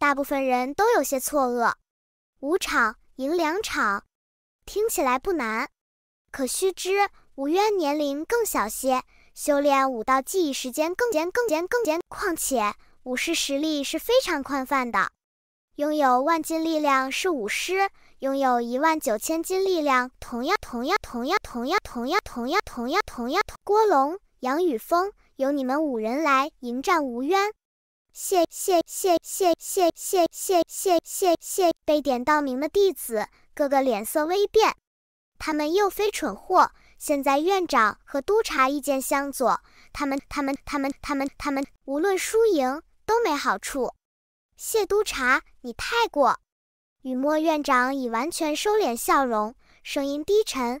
大部分人都有些错愕。五场赢两场，听起来不难。可须知，吴渊年龄更小些，修炼武道技艺时间更简更简更简。况且，武师实力是非常宽泛的。拥有万斤力量是武师，拥有一万九千斤力量同样同样同样同样同样同样同样同样。郭龙、杨宇峰，由你们五人来迎战吴渊。谢谢谢谢谢谢谢谢谢谢！被点到名的弟子个个脸色微变，他们又非蠢货。现在院长和督察意见相左，他们他们他们他们他们，无论输赢都没好处。谢督察，你太过。雨墨院长已完全收敛笑容，声音低沉。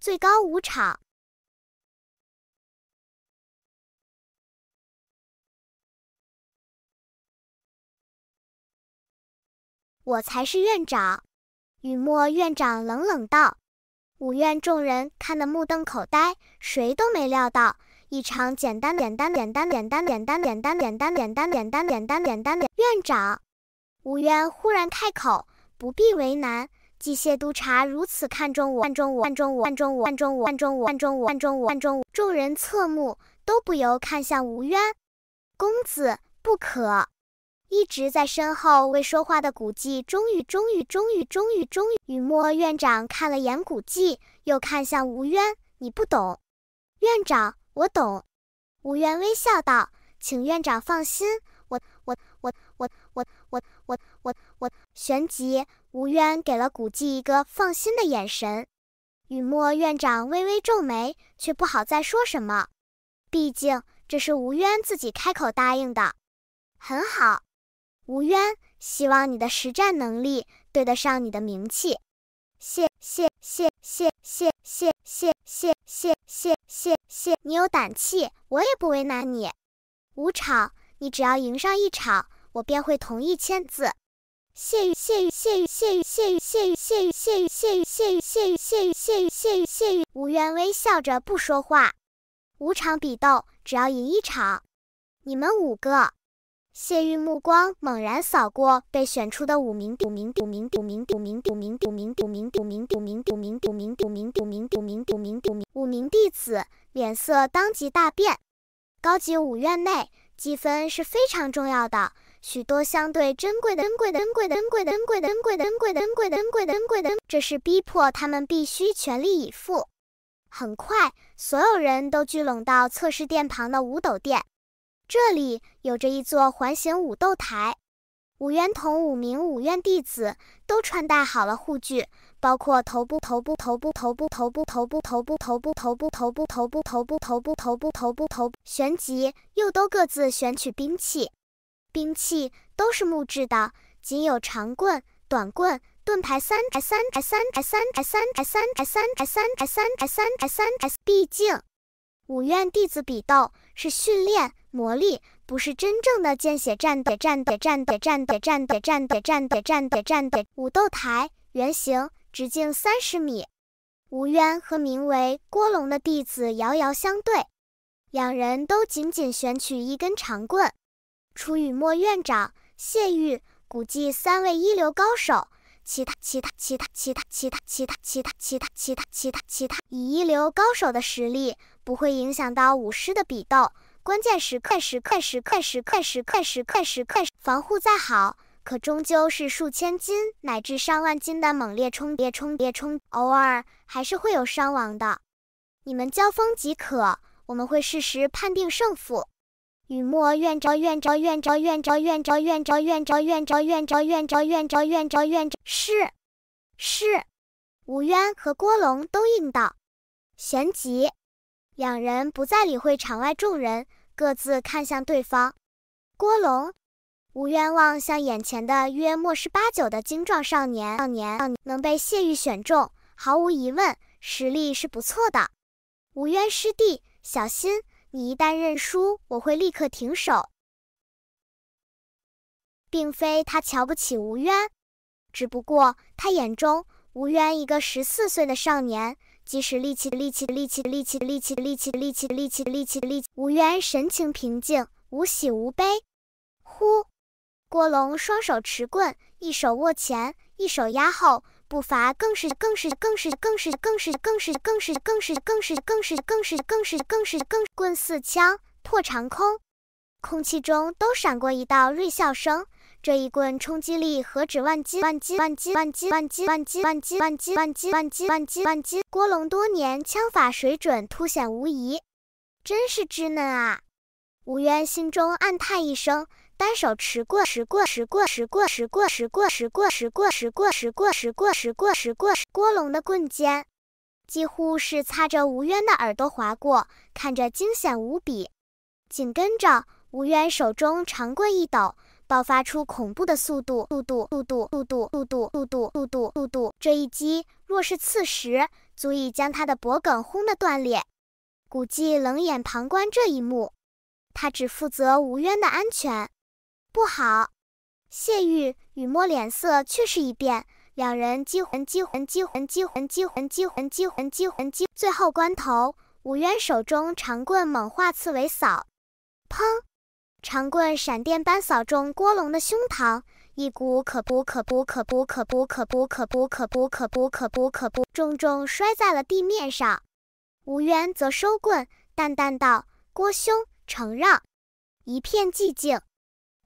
最高五场，我才是院长。”雨墨院长冷冷道。五院众人看得目瞪口呆，谁都没料到，一场简单单简单简单、简单、简单简单简单简单简单简单的院长，五院忽然开口：“不必为难。”机械督察如此看重我，看重我，看重我，看重我，看重我，看重我，看重我，看重我。众人侧目，都不由看向吴渊。公子，不可！一直在身后未说话的古迹终于终于终于终于终于雨墨院长看了眼古迹，又看向吴渊。你不懂。院长，我懂。吴渊微笑道：“请院长放心，我我我我我我我我我。”旋即。吴渊给了古迹一个放心的眼神，雨墨院长微微皱眉，却不好再说什么。毕竟这是吴渊自己开口答应的。很好，吴渊，希望你的实战能力对得上你的名气。谢谢谢谢谢谢谢谢谢谢，你有胆气，我也不为难你。五场，你只要赢上一场，我便会同意签字。谢玉，谢玉，谢玉，谢玉，谢玉，谢玉，谢玉，谢玉，谢玉，谢玉，谢玉，谢玉，谢玉，谢玉，谢玉，谢玉。五院微笑着不说话。五场比斗，只要赢一场，你们五个。谢玉目光猛然扫过被选出的五名五名五名五名五名五名五名五名五名五名五名五名五名五名五名弟子，脸色当即大变。高级五院内，积分是非常重要的。许多相对珍贵的、珍贵的、珍贵的、珍贵的、珍贵的、珍贵的、珍贵的、珍贵的、珍贵的、珍贵的、珍贵的，这是逼迫他们必须全力以赴。很快，所有人都聚拢到测试殿旁的五斗殿，这里有着一座环形五斗台。五院童五名五院弟子都穿戴好了护具，包括头部、头部、头部、头部、头部、头部、头部、头部、头部、头部、头部、头部、头部、头部、头部、头。旋即又都各自选取兵器。兵器都是木质的，仅有长棍、短棍、盾牌三排三排三排三排三排三排三排三排三排三排。毕竟，五院弟子比斗是训练磨砺，不是真正的见血战斗。战斗战斗战斗战斗战斗战斗战斗战斗战斗。五台圆形，直径三十米。吴渊和名为郭龙的弟子遥遥相对，两人都紧紧选取一根长棍。楚雨墨、院长谢玉、古迹三位一流高手，其他、其他、其他、其他、其他、其他、其他、其他、其他、其他，以一流高手的实力，不会影响到舞狮的比斗。关键时刻、时刻、时刻、时刻、时刻、时刻、时刻，防护再好，可终究是数千斤乃至上万斤的猛烈冲别、冲别、冲，偶尔还是会有伤亡的。你们交锋即可，我们会适时判定胜负。雨墨怨着怨着怨着怨着怨着怨着怨着怨着怨着怨着怨着怨着是，是。吴渊和郭龙都应道。旋即，两人不再理会场外众人，各自看向对方。郭龙，吴渊望向眼前的约莫十八九的精壮少年，少年能被谢玉选中，毫无疑问，实力是不错的。吴渊师弟，小心。你一旦认输，我会立刻停手。并非他瞧不起吴渊，只不过他眼中，吴渊一个十四岁的少年，即使力气气力气力气力气力气力气力气力气力气，吴渊神情平静，无喜无悲。呼，郭龙双手持棍，一手握前，一手压后。步伐更是更是更是更是更是更是更是更是更是更是更是更是更是更棍似枪破长空，空气中都闪过一道锐啸声。这一棍冲击力何止万斤万斤万斤万斤万斤万斤万斤万斤万斤万斤万斤万斤。郭龙多年枪法水准凸显无疑，真是稚嫩啊！吴渊心中暗叹一声。单手持棍，持棍，持棍，持棍，持棍，持棍，持棍，持棍，持棍，持棍，持棍，持棍，持棍。郭龙的棍尖几乎是擦着吴渊的耳朵划过，看着惊险无比。紧跟着，吴渊手中长棍一抖，爆发出恐怖的速度，速度，速度，速度，速度，速度，速度，速度。这一击若是刺时，足以将他的脖梗轰得断裂。古迹冷眼旁观这一幕，他只负责吴渊的安全。不好！谢玉、雨墨脸色却是一变。两人击魂、击魂、击魂、击魂、击魂、击魂、击。魂、激最后关头，武渊手中长棍猛化刺猬扫，砰！长棍闪电般扫中郭龙的胸膛，一股可骨可骨可骨可骨可骨可骨可骨可骨可骨可骨重重摔在了地面上。武渊则收棍，淡淡道：“郭兄，承让。”一片寂静。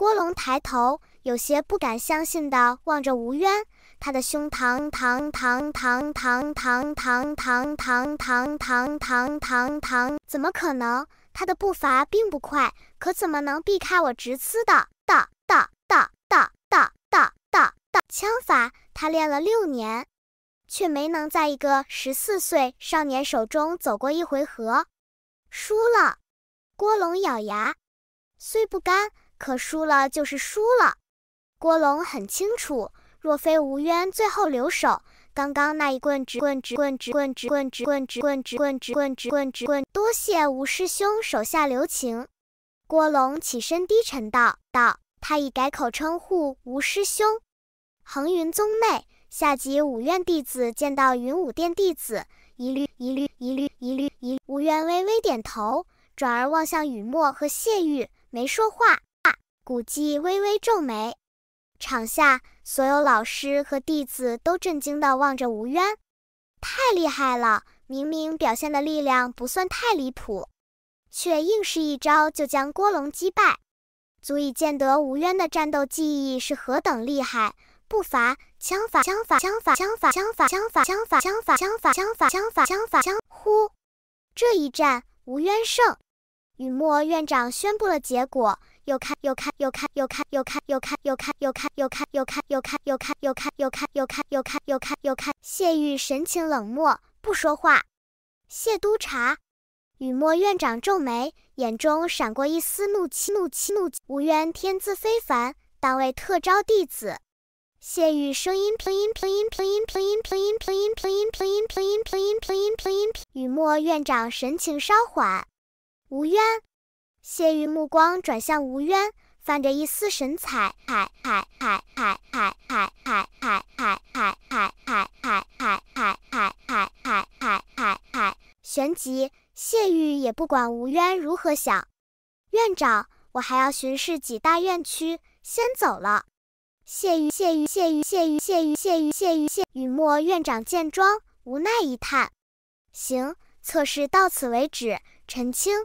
郭龙抬头，有些不敢相信的望着吴渊。他的胸膛，膛膛膛膛膛膛膛膛膛膛膛膛膛，怎么可能？他的步伐并不快，可怎么能避开我直刺的的的的的的的的枪法？他练了六年，却没能在一个十四岁少年手中走过一回合，输了。郭龙咬牙，虽不甘。可输了就是输了。郭龙很清楚，若非吴渊最后留手，刚刚那一棍直棍直棍直棍直棍直棍直棍直棍直棍直棍直棍，多谢吴师兄手下留情。郭龙起身低沉道：“道，他已改口称呼吴师兄。横云宗内下级五院弟子见到云武殿弟子，一律一律一律一律一律。”吴渊微微点头，转而望向雨墨和谢玉，没说话。古迹微微皱眉，场下所有老师和弟子都震惊地望着吴渊，太厉害了！明明表现的力量不算太离谱，却硬是一招就将郭龙击败，足以见得吴渊的战斗技艺是何等厉害。步法、枪法、枪法、枪法、枪法、枪法、枪法、枪法、枪法、枪法、枪法、枪法。呼！这一战，吴渊胜。雨墨院长宣布了结果。又看又看又看又看又看又看又看又看又看又看又看又看又看又看又看又看又看又看。谢玉神情冷漠，不说话。谢督察，雨墨院长皱眉，眼中闪过一丝怒气。怒气，怒气。无渊天资非凡，当为特招弟子。谢玉声音平音平音平音平音平音平音平音平音平音平音平音平音平音平音平雨墨院长神情稍缓。无渊。谢玉目光转向吴渊，泛着一丝神采。嗨嗨嗨嗨嗨嗨嗨嗨嗨嗨嗨嗨嗨嗨嗨嗨嗨海海海海旋即，谢玉也不管吴渊如何想。院长，我还要巡视几大院区，先走了。谢玉谢玉谢玉谢玉谢玉谢玉谢玉谢雨墨院长见状，无奈一叹：“行，测试到此为止，陈清。”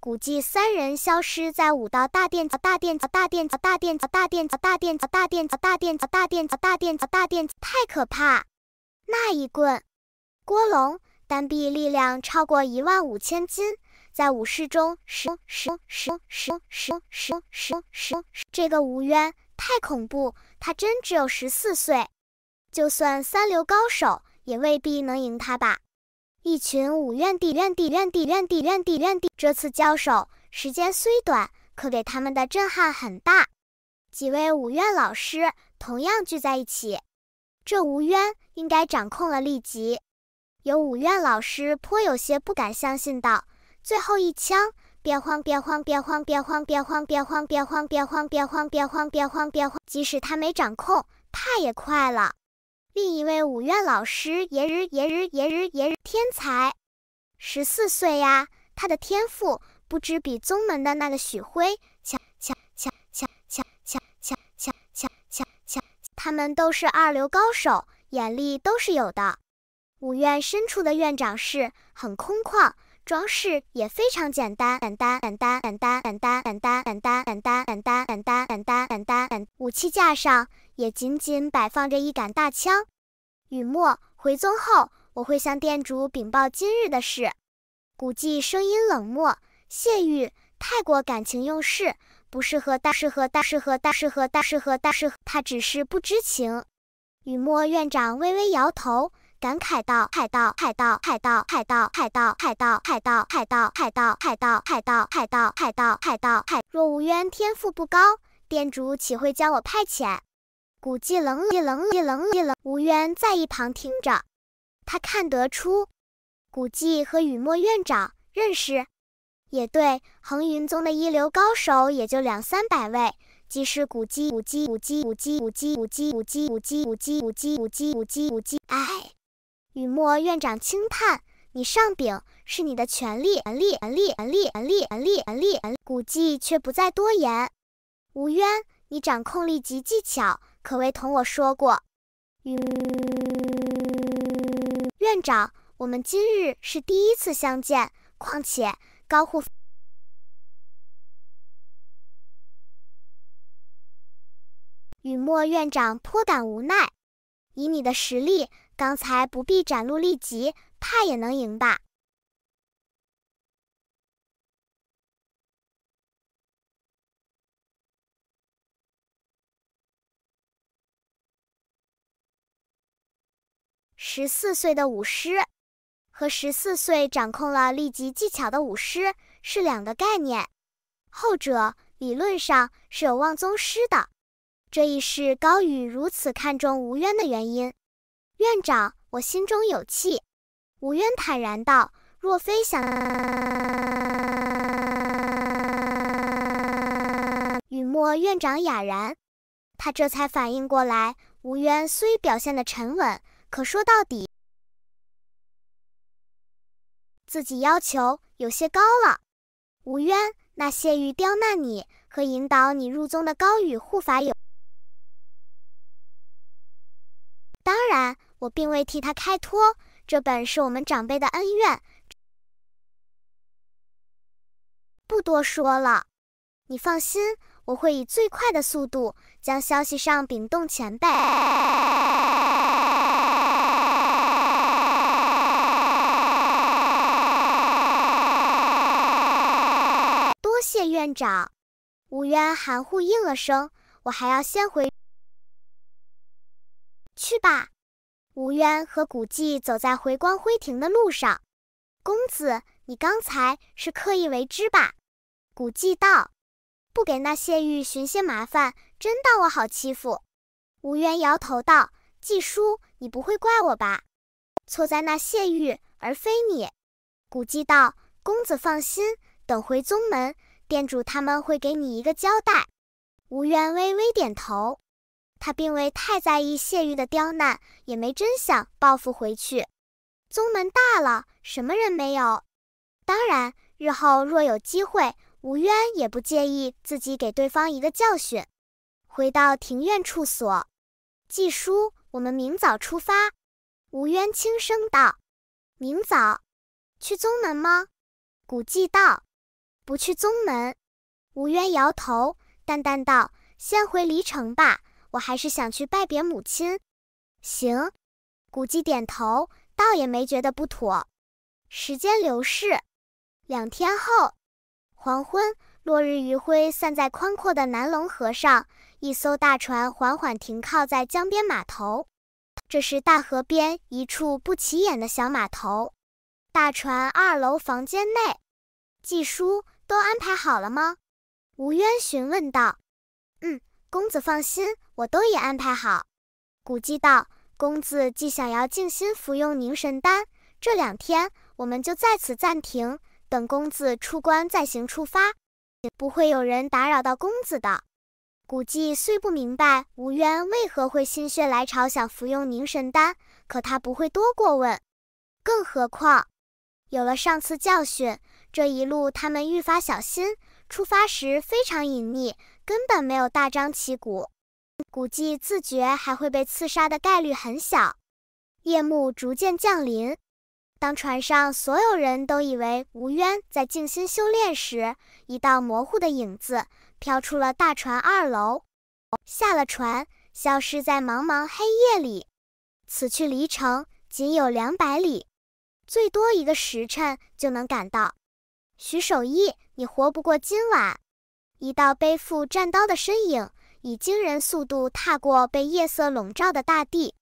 估计三人消失在五道大殿。大殿。大殿。大殿。大殿。大殿。大殿。大殿。大殿。大殿。大殿。太可怕！那一棍，郭龙单臂力量超过一万五千斤，在武士中十十十十十十十十。这个吴渊太恐怖，他真只有十四岁，就算三流高手也未必能赢他吧。一群五院地院地院地院地院地院地，这次交手时间虽短，可给他们的震撼很大。几位五院老师同样聚在一起，这吴渊应该掌控了力即。有五院老师颇有些不敢相信道：“最后一枪，别慌，别慌，别慌，别慌，别慌，别慌，别慌，别慌，别慌，别慌，别慌，即使他没掌控，他也快了。”另一位五院老师，也日也日也日也日天才，十四岁呀！他的天赋不知比宗门的那个许辉小小小小小小小小小小小他们都是二流高手，眼力都是有的。五院深处的院长室很空旷，装饰也非常简单简单简单简单简单简单简单简单简单简单简单简单。武器架上。也仅仅摆放着一杆大枪。雨墨回宗后，我会向店主禀报今日的事。古迹声音冷漠。谢玉太过感情用事，不适合，不适合，不适合，不适合，不适合，不适合。他只是不知情。雨墨院长微微摇头，感慨道：“海道海盗，海盗，海盗，海盗，海盗，海盗，海盗，海盗，海盗，海盗，海盗，海盗，海盗，海盗，海。若无渊天赋不高，店主岂会将我派遣？”古迹冷冷，冷冷，冷冷，冷吴渊在一旁听着，他看得出，古迹和雨墨院长认识。也对，横云宗的一流高手也就两三百位，即是古迹，古迹，古迹，古迹，古迹，古迹，古迹，古迹，古迹，古迹，古迹，古迹。哎，雨墨院长轻叹：“你上禀是你的权利，权利，权利，权利，权利，权利，权利。”古迹却不再多言。吴渊，你掌控力及技巧。可未同我说过。院长，我们今日是第一次相见，况且高护。雨墨院长颇感无奈，以你的实力，刚才不必展露力极，怕也能赢吧。十四岁的舞狮，和十四岁掌控了力即技巧的舞狮是两个概念。后者理论上是有望宗师的，这亦是高宇如此看重吴渊的原因。院长，我心中有气。”吴渊坦然道，“若非想……”雨墨院长哑然，他这才反应过来，吴渊虽表现的沉稳。可说到底，自己要求有些高了。吴渊那谢玉刁难你和引导你入宗的高宇护法有……当然，我并未替他开脱，这本是我们长辈的恩怨，不多说了。你放心，我会以最快的速度将消息上禀动前辈。谢院长，吴渊含糊应了声。我还要先回去吧。吴渊和古迹走在回光辉亭的路上。公子，你刚才是刻意为之吧？古迹道。不给那谢玉寻些麻烦，真当我好欺负？吴渊摇头道：“季叔，你不会怪我吧？错在那谢玉，而非你。”古迹道：“公子放心，等回宗门。”店主他们会给你一个交代。吴渊微微点头，他并未太在意谢玉的刁难，也没真想报复回去。宗门大了，什么人没有？当然，日后若有机会，吴渊也不介意自己给对方一个教训。回到庭院处所，季叔，我们明早出发。吴渊轻声道：“明早，去宗门吗？”古季道。不去宗门，吴渊摇头，淡淡道：“先回离城吧，我还是想去拜别母亲。”行，古迹点头，倒也没觉得不妥。时间流逝，两天后，黄昏，落日余晖散在宽阔的南龙河上，一艘大船缓缓停靠在江边码头。这是大河边一处不起眼的小码头。大船二楼房间内，季叔。都安排好了吗？吴渊询问道。嗯，公子放心，我都已安排好。古寂道，公子既想要静心服用凝神丹，这两天我们就在此暂停，等公子出关再行出发，也不会有人打扰到公子的。古寂虽不明白吴渊为何会心血来潮想服用凝神丹，可他不会多过问，更何况，有了上次教训。这一路，他们愈发小心。出发时非常隐秘，根本没有大张旗鼓。估计自觉还会被刺杀的概率很小。夜幕逐渐降临，当船上所有人都以为吴渊在静心修炼时，一道模糊的影子飘出了大船二楼，下了船，消失在茫茫黑夜里。此去离城仅有两百里，最多一个时辰就能赶到。徐守义，你活不过今晚！一道背负战刀的身影，以惊人速度踏过被夜色笼罩的大地。